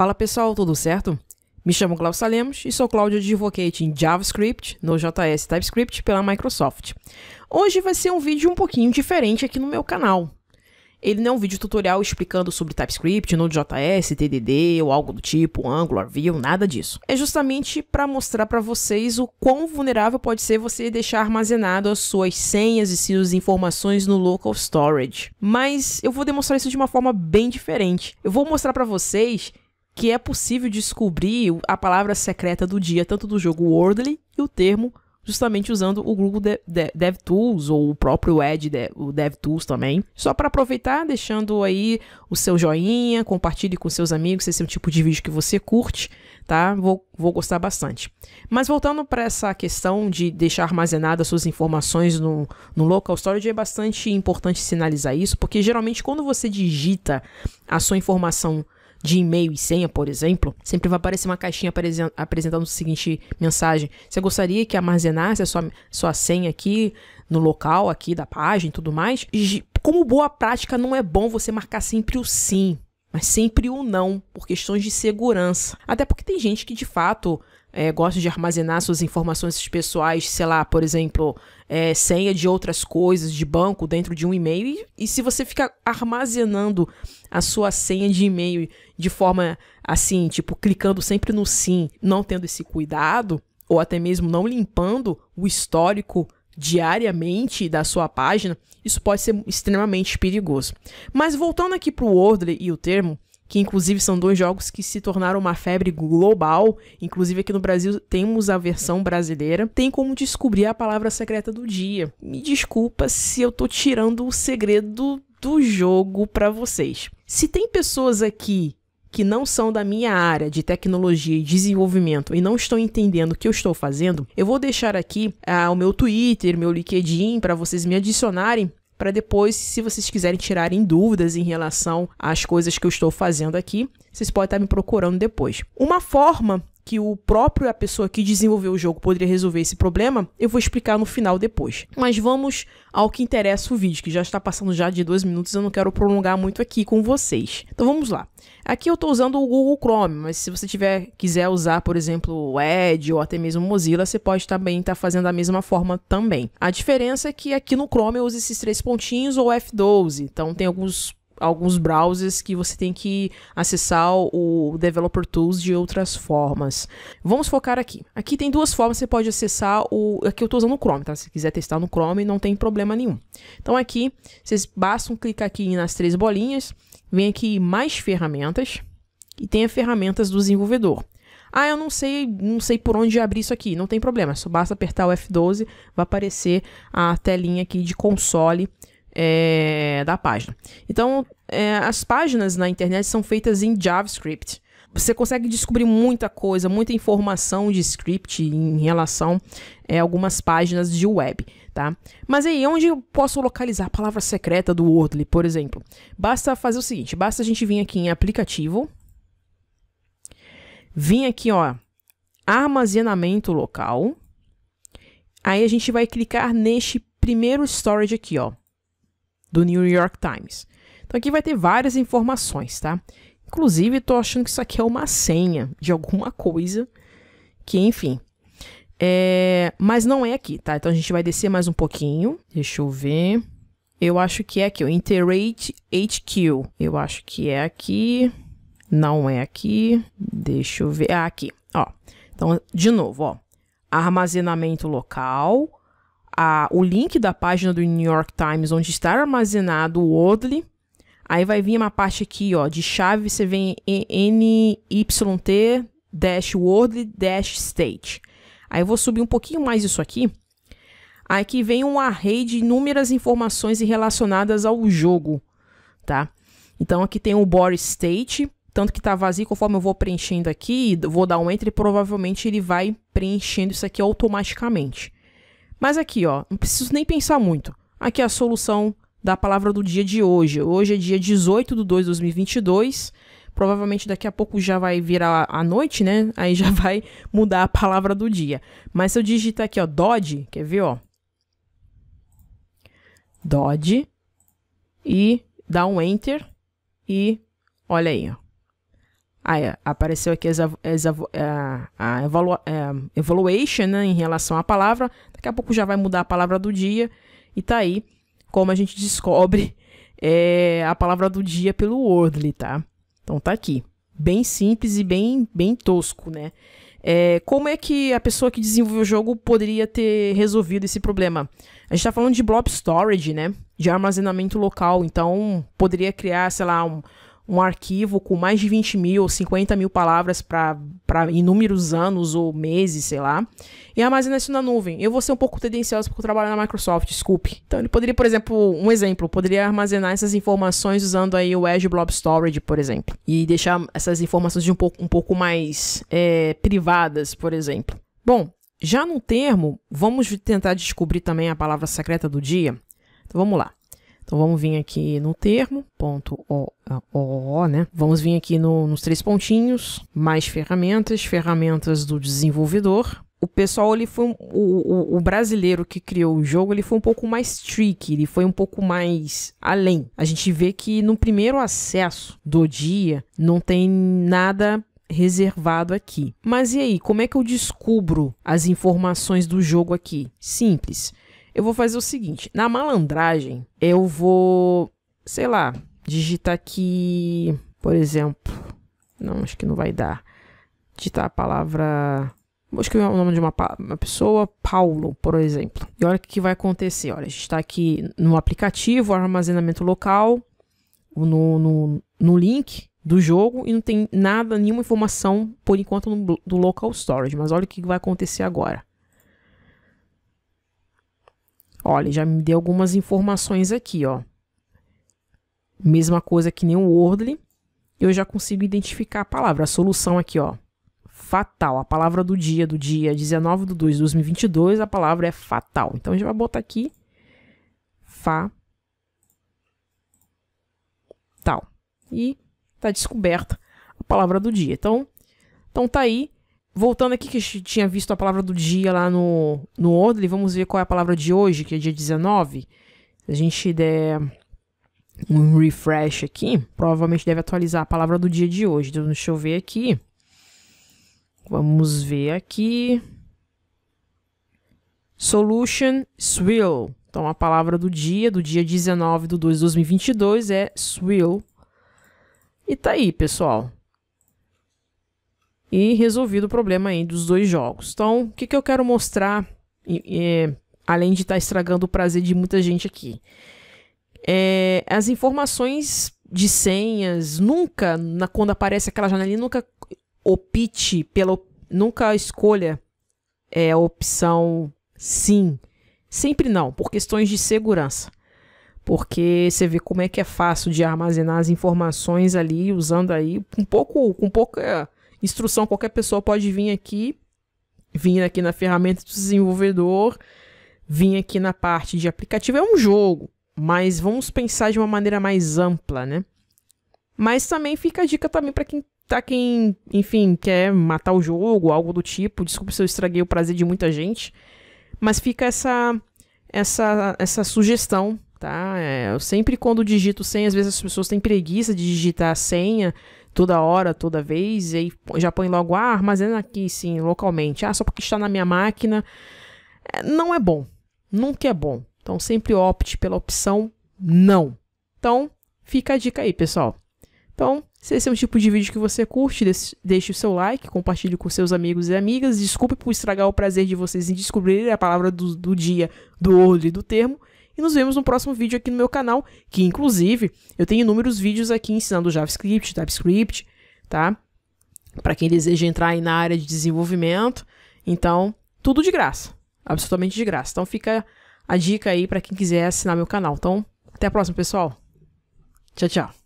Fala pessoal, tudo certo? Me chamo Cláudio Salemos e sou Cláudio Advocate em JavaScript, no JS TypeScript pela Microsoft. Hoje vai ser um vídeo um pouquinho diferente aqui no meu canal. Ele não é um vídeo tutorial explicando sobre TypeScript, Node.js, TDD ou algo do tipo, Angular, View, nada disso. É justamente para mostrar para vocês o quão vulnerável pode ser você deixar armazenado as suas senhas e suas informações no local storage. Mas eu vou demonstrar isso de uma forma bem diferente. Eu vou mostrar para vocês que é possível descobrir a palavra secreta do dia, tanto do jogo Wordly e o termo, justamente usando o Google de de DevTools ou o próprio Edge, de o DevTools também. Só para aproveitar, deixando aí o seu joinha, compartilhe com seus amigos, esse é o tipo de vídeo que você curte, tá? Vou, vou gostar bastante. Mas voltando para essa questão de deixar armazenadas suas informações no, no local storage, é bastante importante sinalizar isso, porque geralmente quando você digita a sua informação de e-mail e senha, por exemplo, sempre vai aparecer uma caixinha apresentando a seguinte mensagem: Você gostaria que armazenasse a sua, sua senha aqui no local aqui da página e tudo mais? como boa prática, não é bom você marcar sempre o sim mas sempre o não, por questões de segurança. Até porque tem gente que de fato é, gosta de armazenar suas informações pessoais, sei lá, por exemplo, é, senha de outras coisas, de banco, dentro de um e-mail. E, e se você fica armazenando a sua senha de e-mail de forma assim, tipo, clicando sempre no sim, não tendo esse cuidado, ou até mesmo não limpando o histórico diariamente da sua página, isso pode ser extremamente perigoso. Mas voltando aqui para o Wordle e o termo, que inclusive são dois jogos que se tornaram uma febre global, inclusive aqui no Brasil temos a versão brasileira, tem como descobrir a palavra secreta do dia. Me desculpa se eu tô tirando o segredo do jogo para vocês. Se tem pessoas aqui que não são da minha área de tecnologia e desenvolvimento e não estão entendendo o que eu estou fazendo, eu vou deixar aqui ah, o meu Twitter, meu LinkedIn para vocês me adicionarem para depois, se vocês quiserem tirarem dúvidas em relação às coisas que eu estou fazendo aqui, vocês podem estar me procurando depois. Uma forma que o próprio a pessoa que desenvolveu o jogo poderia resolver esse problema, eu vou explicar no final depois. Mas vamos ao que interessa o vídeo, que já está passando já de dois minutos, eu não quero prolongar muito aqui com vocês. Então vamos lá. Aqui eu estou usando o Google Chrome, mas se você tiver quiser usar, por exemplo, o Edge ou até mesmo o Mozilla, você pode também estar tá fazendo da mesma forma também. A diferença é que aqui no Chrome eu uso esses três pontinhos ou F12, então tem alguns alguns browsers que você tem que acessar o Developer Tools de outras formas. Vamos focar aqui. Aqui tem duas formas que você pode acessar o. Aqui eu estou usando o Chrome, tá? Se quiser testar no Chrome, não tem problema nenhum. Então aqui, vocês bastam clicar aqui nas três bolinhas, vem aqui mais ferramentas e tem a ferramentas do desenvolvedor. Ah, eu não sei, não sei por onde abrir isso aqui. Não tem problema, só basta apertar o F12, vai aparecer a telinha aqui de console é, da página. Então, é, as páginas na internet são feitas em JavaScript. Você consegue descobrir muita coisa, muita informação de script em relação é, a é, algumas páginas de web, tá? Mas aí, onde eu posso localizar a palavra secreta do Wordle, por exemplo? Basta fazer o seguinte, basta a gente vir aqui em aplicativo, vir aqui, ó, armazenamento local, aí a gente vai clicar neste primeiro storage aqui, ó, do New York Times. Então aqui vai ter várias informações, tá? Inclusive, tô achando que isso aqui é uma senha de alguma coisa, que enfim. É... Mas não é aqui, tá? Então a gente vai descer mais um pouquinho. Deixa eu ver. Eu acho que é aqui, o Interrate HQ. Eu acho que é aqui. Não é aqui. Deixa eu ver. Ah, aqui. Ó. Então, de novo, ó. Armazenamento local, a, o link da página do New York Times, onde está armazenado o Odli. Aí vai vir uma parte aqui, ó, de chave, você vem NYT-Wordly-State. Aí eu vou subir um pouquinho mais isso aqui. Aqui vem um array de inúmeras informações relacionadas ao jogo, tá? Então aqui tem o body state, tanto que está vazio, conforme eu vou preenchendo aqui, vou dar um enter e provavelmente ele vai preenchendo isso aqui automaticamente. Mas aqui, ó, não preciso nem pensar muito. Aqui é a solução da palavra do dia de hoje. Hoje é dia 18 de 2 de 2022. Provavelmente daqui a pouco já vai virar a noite, né? Aí já vai mudar a palavra do dia. Mas se eu digitar aqui, ó, Dodge, quer ver, ó? Dodge e dá um Enter e olha aí, ó. Ah, é. Apareceu aqui é, a, evaluation é, né, em relação à palavra. Daqui a pouco já vai mudar a palavra do dia. E tá aí como a gente descobre é, a palavra do dia pelo Wordly, tá? Então tá aqui. Bem simples e bem, bem tosco, né? É, como é que a pessoa que desenvolveu o jogo poderia ter resolvido esse problema? A gente está falando de blob storage, né? De armazenamento local. Então, poderia criar, sei lá, um, um arquivo com mais de 20 mil ou 50 mil palavras para inúmeros anos ou meses, sei lá, e armazena isso na nuvem. Eu vou ser um pouco tendencioso porque eu trabalho na Microsoft, desculpe. Então ele poderia, por exemplo, um exemplo, poderia armazenar essas informações usando aí o edge Blob Storage, por exemplo, e deixar essas informações de um, pouco, um pouco mais é, privadas, por exemplo. Bom, já no termo, vamos tentar descobrir também a palavra secreta do dia. Então vamos lá. Então vamos vir aqui no termo, ponto ah, o, o, né? Vamos vir aqui no, nos três pontinhos, mais ferramentas, ferramentas do desenvolvedor. O pessoal, ele foi um, o, o, o, brasileiro que criou o jogo, ele foi um pouco mais tricky, ele foi um pouco mais além. A gente vê que no primeiro acesso do dia não tem nada reservado aqui. Mas e aí, como é que eu descubro as informações do jogo aqui? Simples. Eu vou fazer o seguinte: na malandragem, eu vou, sei lá, digitar aqui, por exemplo. Não, acho que não vai dar. Digitar a palavra. Vou escrever o nome de uma, uma pessoa, Paulo, por exemplo. E olha o que vai acontecer. Olha, a gente está aqui no aplicativo, armazenamento local, no, no, no link do jogo e não tem nada, nenhuma informação por enquanto no, do local storage. Mas olha o que vai acontecer agora. Olha, já me deu algumas informações aqui, ó. Mesma coisa que nem o Wordle, eu já consigo identificar a palavra. A solução aqui, ó, fatal. A palavra do dia, do dia 19 de 2 de 2022, a palavra é fatal. Então, a gente vai botar aqui fatal. E tá descoberta a palavra do dia. Então, então tá aí Voltando aqui, que a gente tinha visto a palavra do dia lá no, no Odley, vamos ver qual é a palavra de hoje, que é dia 19. Se a gente der um refresh aqui, provavelmente deve atualizar a palavra do dia de hoje. Então, deixa eu ver aqui. Vamos ver aqui. Solution Swill. Então, a palavra do dia, do dia 19 de 2 de 2022, é Swill. E tá aí, pessoal e resolvido o problema aí dos dois jogos. Então, o que, que eu quero mostrar, além de estar tá estragando o prazer de muita gente aqui? É, as informações de senhas, nunca, na, quando aparece aquela janelinha, nunca opte pela. Nunca escolha é, a opção sim. Sempre não, por questões de segurança. Porque você vê como é que é fácil de armazenar as informações ali, usando aí um pouco, com pouca Instrução, qualquer pessoa pode vir aqui, vir aqui na ferramenta do desenvolvedor, vir aqui na parte de aplicativo. É um jogo, mas vamos pensar de uma maneira mais ampla, né? Mas também fica a dica também para quem tá quem, enfim, quer matar o jogo, algo do tipo. Desculpe se eu estraguei o prazer de muita gente, mas fica essa essa essa sugestão, tá? É, eu sempre quando digito senha, às vezes as pessoas têm preguiça de digitar a senha toda hora, toda vez, e já põe logo, ah, armazena aqui, sim, localmente, ah, só porque está na minha máquina. É, não é bom, nunca é bom. Então, sempre opte pela opção não. Então, fica a dica aí, pessoal. Então, se esse é um tipo de vídeo que você curte, deixe o seu like, compartilhe com seus amigos e amigas. Desculpe por estragar o prazer de vocês em descobrir a palavra do, do dia, do olho e do termo. E nos vemos no próximo vídeo aqui no meu canal, que inclusive eu tenho inúmeros vídeos aqui ensinando JavaScript, TypeScript, tá? Para quem deseja entrar aí na área de desenvolvimento. Então, tudo de graça, absolutamente de graça. Então fica a dica aí para quem quiser assinar meu canal. Então, até a próxima, pessoal. Tchau, tchau.